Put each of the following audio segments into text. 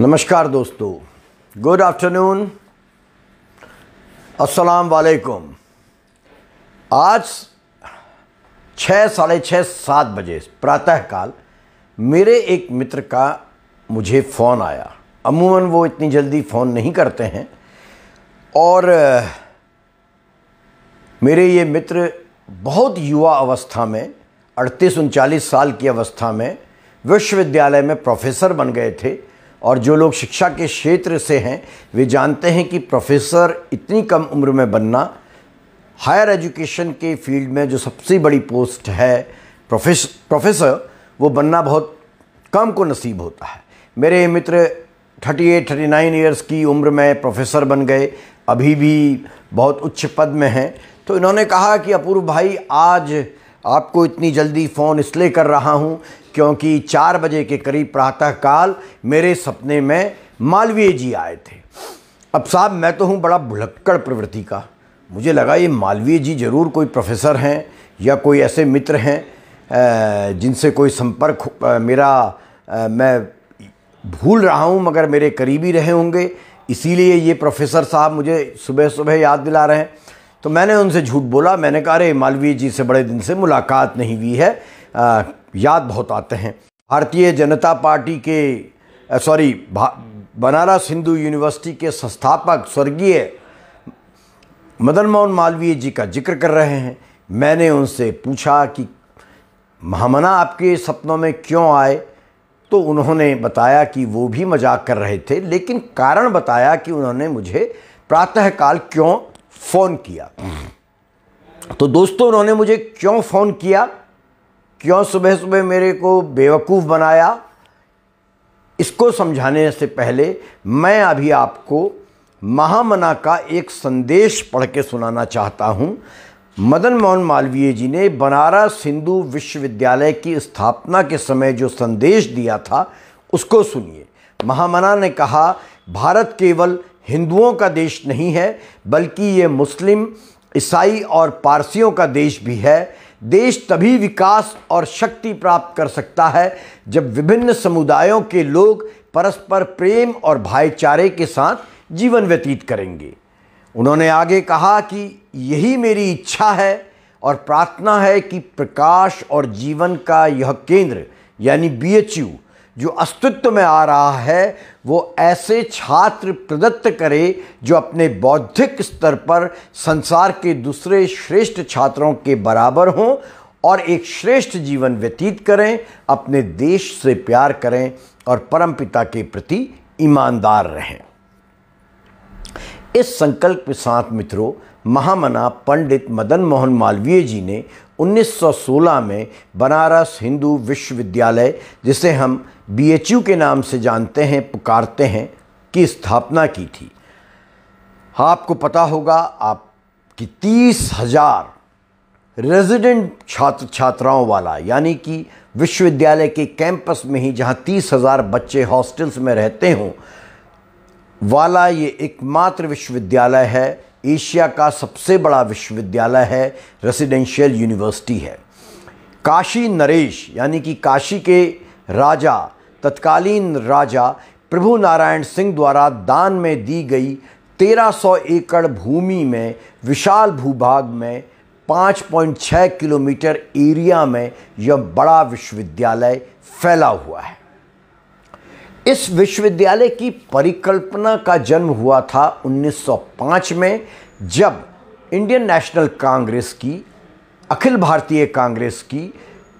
नमस्कार दोस्तों good afternoon अस्सलाम वालेकुम आज छः साढ़े छः सात बजे प्रातःकाल मेरे एक मित्र का मुझे फ़ोन आया अमूमन वो इतनी जल्दी फ़ोन नहीं करते हैं और मेरे ये मित्र बहुत युवा अवस्था में अड़तीस उनचालीस साल की अवस्था में विश्वविद्यालय में प्रोफेसर बन गए थे और जो लोग शिक्षा के क्षेत्र से हैं वे जानते हैं कि प्रोफेसर इतनी कम उम्र में बनना हायर एजुकेशन के फील्ड में जो सबसे बड़ी पोस्ट है प्रोफेस प्रोफेसर वो बनना बहुत कम को नसीब होता है मेरे मित्र thirty eight thirty nine years की उम्र में प्रोफेसर बन गए अभी भी बहुत उच्च पद में हैं तो इन्होंने कहा कि अपूर्व भाई आज आपको इतनी जल्दी फ़ोन इसलिए कर रहा हूँ क्योंकि चार बजे के करीब प्रातःकाल मेरे सपने में मालवीय जी आए थे अब साहब मैं तो हूँ बड़ा भुलक्कड़ प्रवृत्ति का मुझे लगा ये मालवीय जी ज़रूर कोई प्रोफेसर हैं या कोई ऐसे मित्र हैं जिनसे कोई संपर्क मेरा मैं भूल रहा हूँ मगर मेरे करीबी रहे होंगे इसीलिए ये प्रोफेसर साहब मुझे सुबह सुबह याद दिला रहे हैं तो मैंने उनसे झूठ बोला मैंने कहा अरे मालवीय जी से बड़े दिन से मुलाकात नहीं हुई है आ, याद बहुत आते हैं भारतीय जनता पार्टी के सॉरी बनारस हिंदू यूनिवर्सिटी के संस्थापक स्वर्गीय मदन मोहन मालवीय जी का जिक्र कर रहे हैं मैंने उनसे पूछा कि महामना आपके सपनों में क्यों आए तो उन्होंने बताया कि वो भी मजाक कर रहे थे लेकिन कारण बताया कि उन्होंने मुझे प्रातःकाल क्यों फ़ोन किया तो दोस्तों उन्होंने मुझे क्यों फ़ोन किया क्यों सुबह सुबह मेरे को बेवकूफ़ बनाया इसको समझाने से पहले मैं अभी आपको महामना का एक संदेश पढ़ के सुनाना चाहता हूँ मदन मोहन मालवीय जी ने बनारस हिंदू विश्वविद्यालय की स्थापना के समय जो संदेश दिया था उसको सुनिए महामना ने कहा भारत केवल हिंदुओं का देश नहीं है बल्कि ये मुस्लिम ईसाई और पारसियों का देश भी है देश तभी विकास और शक्ति प्राप्त कर सकता है जब विभिन्न समुदायों के लोग परस्पर प्रेम और भाईचारे के साथ जीवन व्यतीत करेंगे उन्होंने आगे कहा कि यही मेरी इच्छा है और प्रार्थना है कि प्रकाश और जीवन का यह केंद्र यानी बी जो अस्तित्व में आ रहा है वो ऐसे छात्र प्रदत्त करे जो अपने बौद्धिक स्तर पर संसार के दूसरे श्रेष्ठ छात्रों के बराबर हों और एक श्रेष्ठ जीवन व्यतीत करें अपने देश से प्यार करें और परम पिता के प्रति ईमानदार रहें इस संकल्प के साथ मित्रों महामना पंडित मदन मोहन मालवीय जी ने 1916 में बनारस हिंदू विश्वविद्यालय जिसे हम बीएचयू के नाम से जानते हैं पुकारते हैं की स्थापना की थी आपको पता होगा आप कि तीस हज़ार रेजिडेंट छात्र छात्राओं वाला यानी कि विश्वविद्यालय के कैंपस में ही जहाँ तीस हज़ार बच्चे हॉस्टल्स में रहते हों वाला ये एकमात्र विश्वविद्यालय है एशिया का सबसे बड़ा विश्वविद्यालय है रेसिडेंशियल यूनिवर्सिटी है काशी नरेश यानी कि काशी के राजा तत्कालीन राजा प्रभु नारायण सिंह द्वारा दान में दी गई 1300 एकड़ भूमि में विशाल भूभाग में 5.6 किलोमीटर एरिया में यह बड़ा विश्वविद्यालय फैला हुआ है इस विश्वविद्यालय की परिकल्पना का जन्म हुआ था 1905 में जब इंडियन नेशनल कांग्रेस की अखिल भारतीय कांग्रेस की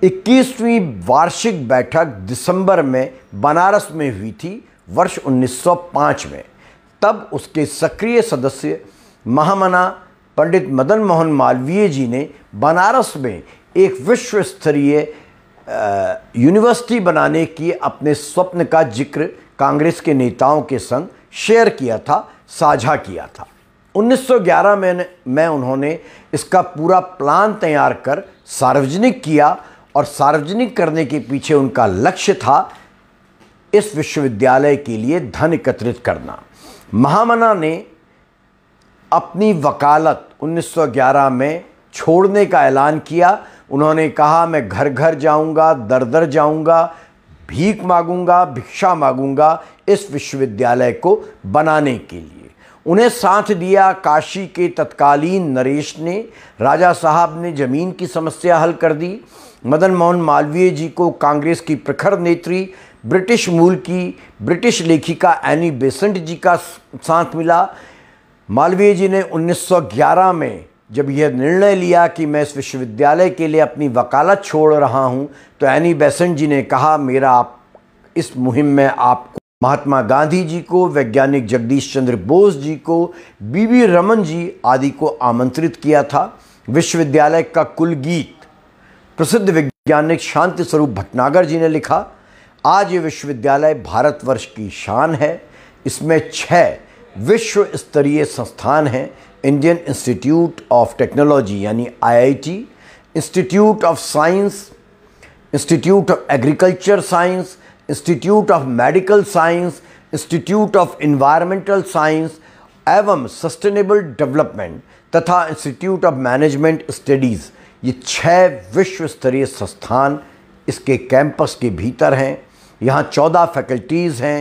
21वीं वार्षिक बैठक दिसंबर में बनारस में हुई थी वर्ष 1905 में तब उसके सक्रिय सदस्य महामना पंडित मदन मोहन मालवीय जी ने बनारस में एक विश्व स्तरीय यूनिवर्सिटी बनाने की अपने स्वप्न का जिक्र कांग्रेस के नेताओं के संग शेयर किया था साझा किया था 1911 में मैं उन्होंने इसका पूरा प्लान तैयार कर सार्वजनिक किया और सार्वजनिक करने के पीछे उनका लक्ष्य था इस विश्वविद्यालय के लिए धन एकत्रित करना महामना ने अपनी वकालत 1911 में छोड़ने का ऐलान किया उन्होंने कहा मैं घर घर जाऊंगा दर दर जाऊंगा भीख मांगूंगा भिक्षा मांगूंगा इस विश्वविद्यालय को बनाने के लिए उन्हें साथ दिया काशी के तत्कालीन नरेश ने राजा साहब ने ज़मीन की समस्या हल कर दी मदन मोहन मालवीय जी को कांग्रेस की प्रखर नेत्री ब्रिटिश मूल की ब्रिटिश लेखिका एनी बेसेंट जी का साथ मिला मालवीय जी ने 1911 में जब यह निर्णय लिया कि मैं इस विश्वविद्यालय के लिए अपनी वकालत छोड़ रहा हूं, तो एनी बेसेंट जी ने कहा मेरा आप इस मुहिम में आपको महात्मा गांधी जी को वैज्ञानिक जगदीश चंद्र बोस जी को बीबी रमन जी आदि को आमंत्रित किया था विश्वविद्यालय का कुल गीत प्रसिद्ध वैज्ञानिक शांति स्वरूप भटनागर जी ने लिखा आज ये विश्वविद्यालय भारतवर्ष की शान है इसमें छः विश्व स्तरीय संस्थान हैं इंडियन इंस्टीट्यूट ऑफ टेक्नोलॉजी यानी IIT institute of science institute of agriculture science institute of medical science institute of environmental science एवं सस्टेनेबल डेवलपमेंट तथा इंस्टीट्यूट ऑफ मैनेजमेंट स्टडीज़ ये छः विश्व स्तरीय संस्थान इसके कैंपस के भीतर हैं यहाँ चौदह फैकल्टीज़ हैं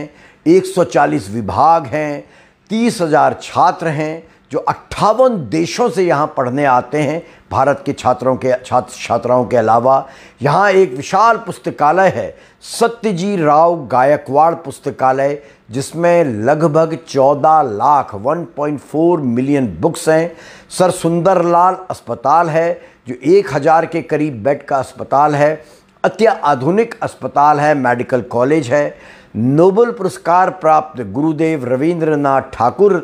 140 विभाग हैं तीस हज़ार छात्र हैं जो अट्ठावन देशों से यहाँ पढ़ने आते हैं भारत के छात्रों के छात्र छात्राओं के अलावा यहाँ एक विशाल पुस्तकालय है सत्यजी राव गायकवाड़ पुस्तकालय जिसमें लगभग 14 लाख 1.4 मिलियन बुक्स हैं सर सुंदर लाल अस्पताल है जो एक हज़ार के करीब बेड का अस्पताल है अत्याधुनिक अस्पताल है मेडिकल कॉलेज है नोबल पुरस्कार प्राप्त गुरुदेव रविंद्रनाथ ठाकुर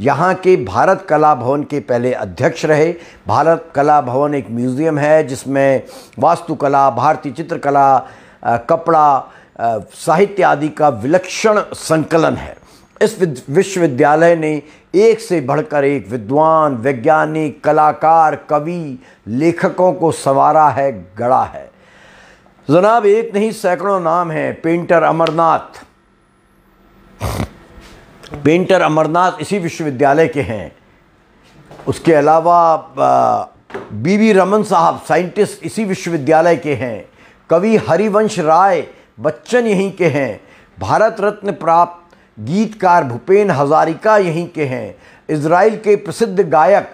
यहाँ के भारत कला भवन के पहले अध्यक्ष रहे भारत कला भवन एक म्यूज़ियम है जिसमें वास्तुकला भारतीय चित्रकला कपड़ा साहित्य आदि का विलक्षण संकलन है इस विश्वविद्यालय ने एक से बढ़कर एक विद्वान वैज्ञानिक कलाकार कवि लेखकों को संवारा है गढ़ा है जनाब एक नहीं सैकड़ों नाम हैं पेंटर अमरनाथ पेंटर अमरनाथ इसी विश्वविद्यालय के हैं उसके अलावा बीवी रमन साहब साइंटिस्ट इसी विश्वविद्यालय के हैं कवि हरिवंश राय बच्चन यहीं के हैं भारत रत्न प्राप्त गीतकार भूपेन हजारिका यहीं के हैं इसराइल के प्रसिद्ध गायक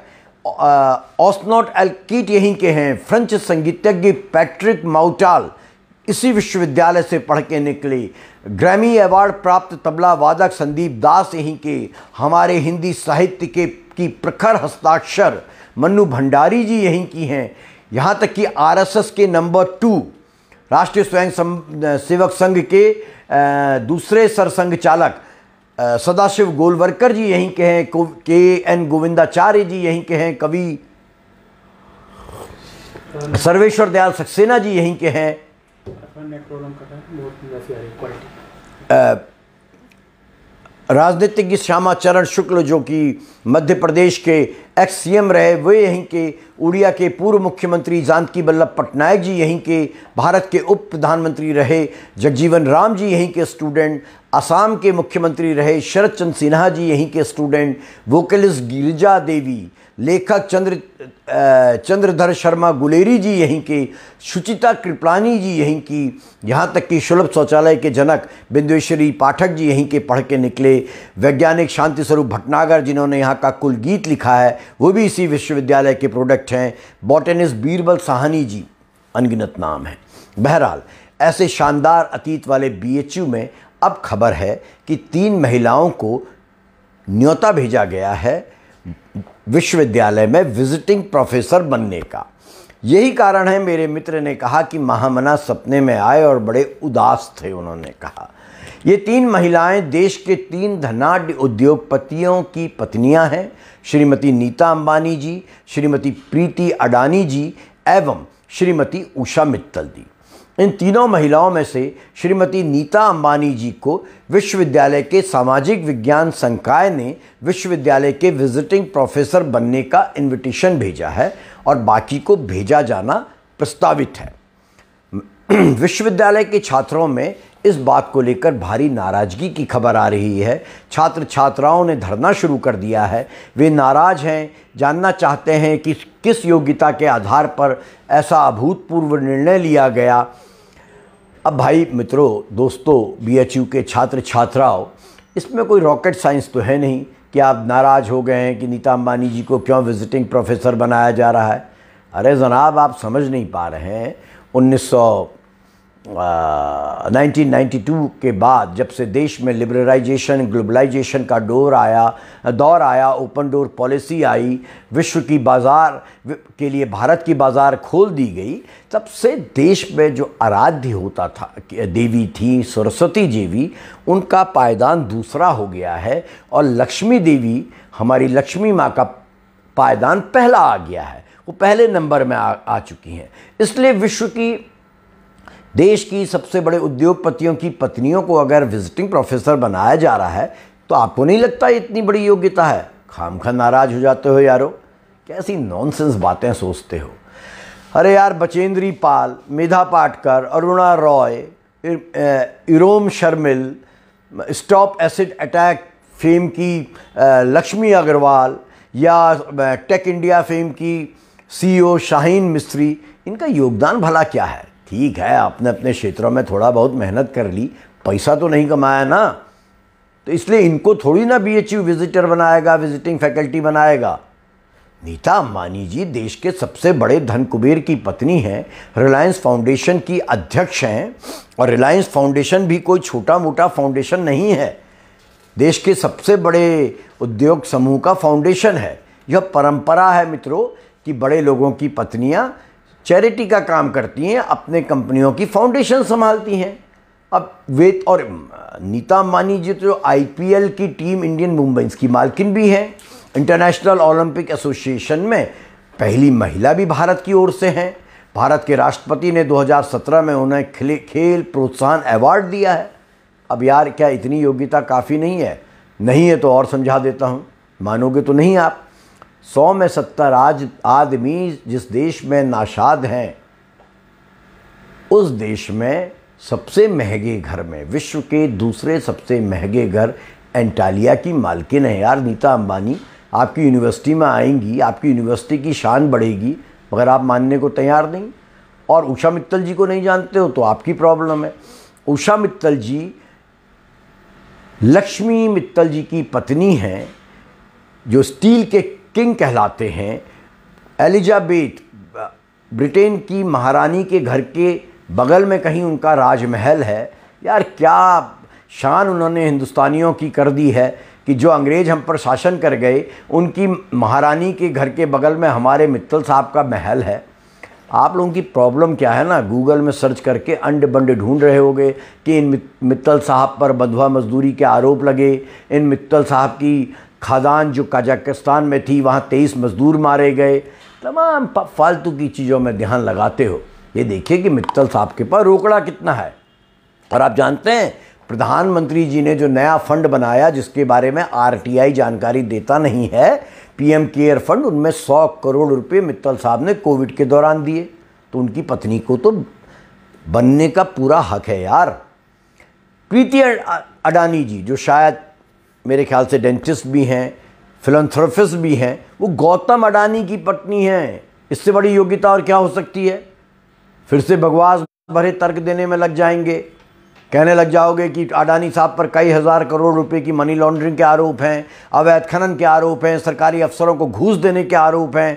ऑस्नोट एल्कीट यहीं के हैं फ्रेंच संगीतज्ञ पैट्रिक माउटाल इसी विश्वविद्यालय से पढ़ के निकले ग्रैमी अवार्ड प्राप्त तबला वादक संदीप दास यहीं के हमारे हिंदी साहित्य के की प्रखर हस्ताक्षर मन्नू भंडारी जी यहीं की हैं यहाँ तक कि आरएसएस के नंबर टू राष्ट्रीय स्वयं सेवक संघ के दूसरे सरसंघ चालक सदाशिव गोलवरकर जी यहीं के हैं के एन गोविंदाचार्य जी यहीं के हैं कवि सर्वेश्वर दयाल सक्सेना जी यहीं के हैं राजनीतिज्ञ चरण शुक्ल जो कि मध्य प्रदेश के एक्स सीएम रहे वे यहीं के उड़िया के पूर्व मुख्यमंत्री जानकी वल्लभ पटनायक जी यहीं के भारत के उप प्रधानमंत्री रहे जगजीवन राम जी यहीं के स्टूडेंट असम के मुख्यमंत्री रहे शरद चंद सिन्हा जी यहीं के स्टूडेंट वोकलिस्ट गिरिजा देवी लेखक चंद्र चंद्रधर शर्मा गुलेरी जी यहीं के सुचिता कृपलानी जी यहीं की यहाँ तक कि सुलभ शौचालय के जनक बिंदेश्वरी पाठक जी यहीं के पढ़ के निकले वैज्ञानिक शांति स्वरूप भटनागर जिन्होंने यहाँ यहाँ का कुल गीत लिखा है वो भी इसी विश्वविद्यालय के प्रोडक्ट हैं बॉटेनिस बीरबल साहनी जी अनगिनत नाम है बहरहाल ऐसे शानदार अतीत वाले बीएचयू में अब खबर है कि तीन महिलाओं को न्योता भेजा गया है विश्वविद्यालय में विजिटिंग प्रोफेसर बनने का यही कारण है मेरे मित्र ने कहा कि महामना सपने में आए और बड़े उदास थे उन्होंने कहा ये तीन महिलाएं देश के तीन धनाढ़ उद्योगपतियों की पत्नियां हैं श्रीमती नीता अंबानी जी श्रीमती प्रीति अडानी जी एवं श्रीमती उषा मित्तल जी इन तीनों महिलाओं में से श्रीमती नीता अंबानी जी को विश्वविद्यालय के सामाजिक विज्ञान संकाय ने विश्वविद्यालय के विजिटिंग प्रोफेसर बनने का इनविटेशन भेजा है और बाकी को भेजा जाना प्रस्तावित है विश्वविद्यालय के छात्रों में इस बात को लेकर भारी नाराज़गी की खबर आ रही है छात्र छात्राओं ने धरना शुरू कर दिया है वे नाराज़ हैं जानना चाहते हैं कि किस योग्यता के आधार पर ऐसा अभूतपूर्व निर्णय लिया गया अब भाई मित्रों दोस्तों बीएचयू के छात्र छात्राओं इसमें कोई रॉकेट साइंस तो है नहीं कि आप नाराज़ हो गए हैं कि नीता अंबानी जी को क्यों विजिटिंग प्रोफेसर बनाया जा रहा है अरे जनाब आप समझ नहीं पा रहे हैं उन्नीस 1992 के बाद जब से देश में लिबरलाइजेशन ग्लोबलाइजेशन का डोर आया दौर आया ओपन डोर पॉलिसी आई विश्व की बाज़ार के लिए भारत की बाज़ार खोल दी गई तब से देश में जो आराध्य होता था देवी थी सरस्वती देवी उनका पायदान दूसरा हो गया है और लक्ष्मी देवी हमारी लक्ष्मी माँ का पायदान पहला आ गया है वो पहले नंबर में आ, आ चुकी हैं इसलिए विश्व की देश की सबसे बड़े उद्योगपतियों की पत्नियों को अगर विजिटिंग प्रोफेसर बनाया जा रहा है तो आपको नहीं लगता इतनी बड़ी योग्यता है खाम खा नाराज हो जाते हो यारो कैसी नॉनसेंस बातें सोचते हो अरे यार Bachendri Pal Medha Patkar Aruna Roy Irom Sharmila stop acid attack fame की लक्ष्मी अग्रवाल या टेक इंडिया फेम की सीईओ e शाहीन मिस्त्री इनका योगदान भला क्या है ठीक है आपने अपने क्षेत्रों में थोड़ा बहुत मेहनत कर ली पैसा तो नहीं कमाया ना तो इसलिए इनको थोड़ी ना बीएचयू विजिटर बनाएगा विजिटिंग फैकल्टी बनाएगा नीता अंबानी जी देश के सबसे बड़े धन कुबेर की पत्नी हैं रिलायंस फाउंडेशन की अध्यक्ष हैं और रिलायंस फाउंडेशन भी कोई छोटा मोटा फाउंडेशन नहीं है देश के सबसे बड़े उद्योग समूह का फाउंडेशन है यह परंपरा है मित्रों कि बड़े लोगों की पत्नियां चैरिटी का काम करती हैं अपने कंपनियों की फाउंडेशन संभालती हैं अब वेद और नीता अम्बानी जी तो आई की टीम इंडियन मुंबईस की मालकिन भी हैं इंटरनेशनल ओलंपिक एसोसिएशन में पहली महिला भी भारत की ओर से हैं भारत के राष्ट्रपति ने 2017 में उन्हें खेल प्रोत्साहन अवार्ड दिया है अब यार क्या इतनी योग्यता काफ़ी नहीं है नहीं है तो और समझा देता हूँ मानोगे तो नहीं आप सौ में सत्तर आज आदमी जिस देश में नाशाद हैं उस देश में सबसे महंगे घर में विश्व के दूसरे सबसे महंगे घर एंटालिया की मालकिन है यार नीता अंबानी आपकी यूनिवर्सिटी में आएंगी आपकी यूनिवर्सिटी की शान बढ़ेगी मगर आप मानने को तैयार नहीं और उषा मित्तल जी को नहीं जानते हो तो आपकी प्रॉब्लम है उषा मित्तल जी लक्ष्मी मित्तल जी की पत्नी हैं जो स्टील के किंग कहलाते हैं एलिजाबेथ ब्रिटेन की महारानी के घर के बगल में कहीं उनका राजमहल है यार क्या शान उन्होंने हिंदुस्तानियों की कर दी है कि जो अंग्रेज़ हम पर शासन कर गए उनकी महारानी के घर के बगल में हमारे मित्तल साहब का महल है आप लोगों की प्रॉब्लम क्या है ना गूगल में सर्च करके अंड बंड ढूंढ रहे होगे कि इन मित्तल साहब पर बंधुआ मजदूरी के आरोप लगे इन मित्तल साहब की खादान जो कजाकिस्तान में थी वहाँ तेईस मज़दूर मारे गए तमाम फालतू की चीज़ों में ध्यान लगाते हो ये देखिए कि मित्तल साहब के पास रोकड़ा कितना है और आप जानते हैं प्रधानमंत्री जी ने जो नया फंड बनाया जिसके बारे में आरटीआई जानकारी देता नहीं है पीएम केयर फंड उनमें सौ करोड़ रुपए मित्तल साहब ने कोविड के दौरान दिए तो उनकी पत्नी को तो बनने का पूरा हक है यार प्रीति अडानी जी जो शायद मेरे ख्याल से डेंटिस्ट भी हैं फिलंथ्रोफिस्ट भी हैं वो गौतम अडानी की पत्नी हैं इससे बड़ी योग्यता और क्या हो सकती है फिर से भगवास भरे तर्क देने में लग जाएंगे कहने लग जाओगे कि अडानी साहब पर कई हज़ार करोड़ रुपए की मनी लॉन्ड्रिंग के आरोप हैं अवैध खनन के आरोप हैं सरकारी अफसरों को घूस देने के आरोप हैं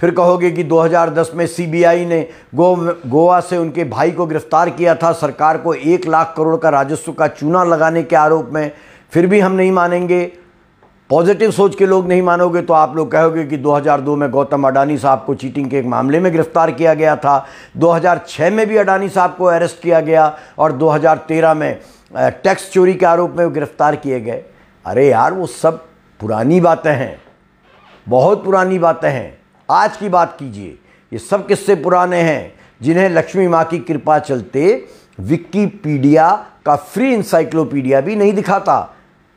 फिर कहोगे कि 2010 में सीबीआई ने गो गोवा से उनके भाई को गिरफ्तार किया था सरकार को एक लाख करोड़ का राजस्व का चूना लगाने के आरोप में फिर भी हम नहीं मानेंगे पॉजिटिव सोच के लोग नहीं मानोगे तो आप लोग कहोगे कि 2002 में गौतम अडानी साहब को चीटिंग के एक मामले में गिरफ्तार किया गया था 2006 में भी अडानी साहब को अरेस्ट किया गया और 2013 में टैक्स चोरी के आरोप में गिरफ्तार किए गए अरे यार वो सब पुरानी बातें हैं बहुत पुरानी बातें हैं आज की बात कीजिए ये सब किस्से पुराने हैं जिन्हें लक्ष्मी माँ की कृपा चलते विकीपीडिया का फ्री इंसाइक्लोपीडिया भी नहीं दिखाता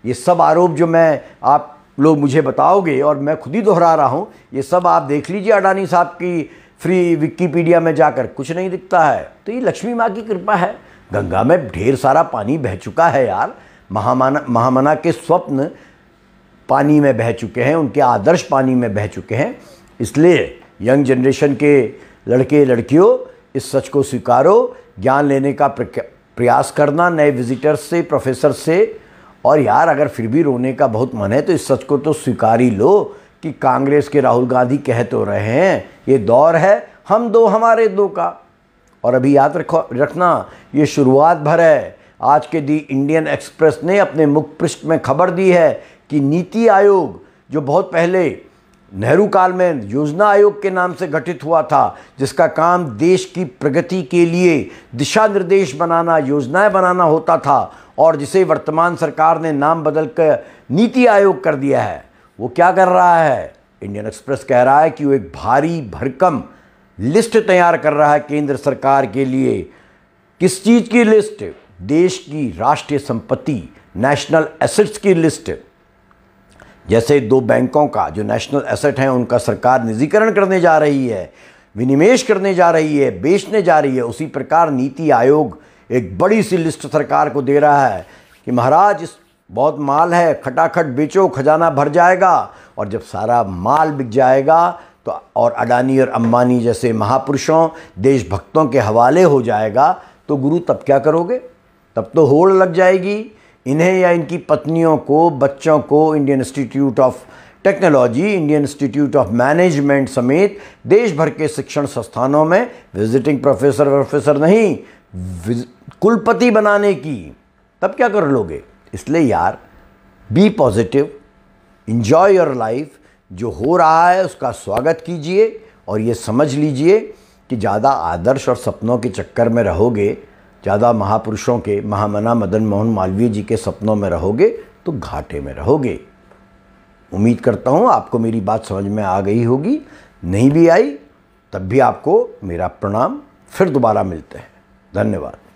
ये सब आरोप जो मैं आप लोग मुझे बताओगे और मैं खुद ही दोहरा रहा हूँ ये सब आप देख लीजिए अडानी साहब की फ्री विकीपीडिया में जाकर कुछ नहीं दिखता है तो ये लक्ष्मी माँ की कृपा है गंगा में ढेर सारा पानी बह चुका है यार महामाना महामना के स्वप्न पानी में बह चुके हैं उनके आदर्श पानी में बह चुके हैं इसलिए यंग जनरेशन के लड़के लड़कियों इस सच को स्वीकारो ज्ञान लेने का प्रयास करना नए विजिटर्स से प्रोफेसर से और यार अगर फिर भी रोने का बहुत मन है तो इस सच को तो स्वीकार ही लो कि कांग्रेस के राहुल गांधी कह तो रहे हैं ये दौर है हम दो हमारे दो का और अभी याद रखो रखना ये शुरुआत भर है आज के दी इंडियन एक्सप्रेस ने अपने मुख पृष्ठ में खबर दी है कि नीति आयोग जो बहुत पहले नेहरू काल में योजना आयोग के नाम से गठित हुआ था जिसका काम देश की प्रगति के लिए दिशा निर्देश बनाना योजनाएं बनाना होता था और जिसे वर्तमान सरकार ने नाम बदल कर नीति आयोग कर दिया है वो क्या कर रहा है इंडियन एक्सप्रेस कह रहा है कि वो एक भारी भरकम लिस्ट तैयार कर रहा है केंद्र सरकार के लिए किस चीज़ की लिस्ट देश की राष्ट्रीय संपत्ति नेशनल एसेट्स की लिस्ट जैसे दो बैंकों का जो नेशनल एसेट हैं उनका सरकार निजीकरण करने जा रही है विनिवेश करने जा रही है बेचने जा रही है उसी प्रकार नीति आयोग एक बड़ी सी लिस्ट सरकार को दे रहा है कि महाराज इस बहुत माल है खटाखट बेचो खजाना भर जाएगा और जब सारा माल बिक जाएगा तो और अडानी और अम्बानी जैसे महापुरुषों देशभक्तों के हवाले हो जाएगा तो गुरु तब क्या करोगे तब तो होड़ लग जाएगी इन्हें या इनकी पत्नियों को बच्चों को Indian institute of Technology Indian institute of Management समेत देश भर के शिक्षण संस्थानों में विजिटिंग प्रोफेसर प्रोफेसर नहीं कुलपति बनाने की तब क्या कर लोगे इसलिए यार be positive enjoy your life जो हो रहा है उसका स्वागत कीजिए और ये समझ लीजिए कि ज़्यादा आदर्श और सपनों के चक्कर में रहोगे ज़्यादा महापुरुषों के महामना मदन मोहन मालवीय जी के सपनों में रहोगे तो घाटे में रहोगे उम्मीद करता हूँ आपको मेरी बात समझ में आ गई होगी नहीं भी आई तब भी आपको मेरा प्रणाम फिर दोबारा मिलते हैं धन्यवाद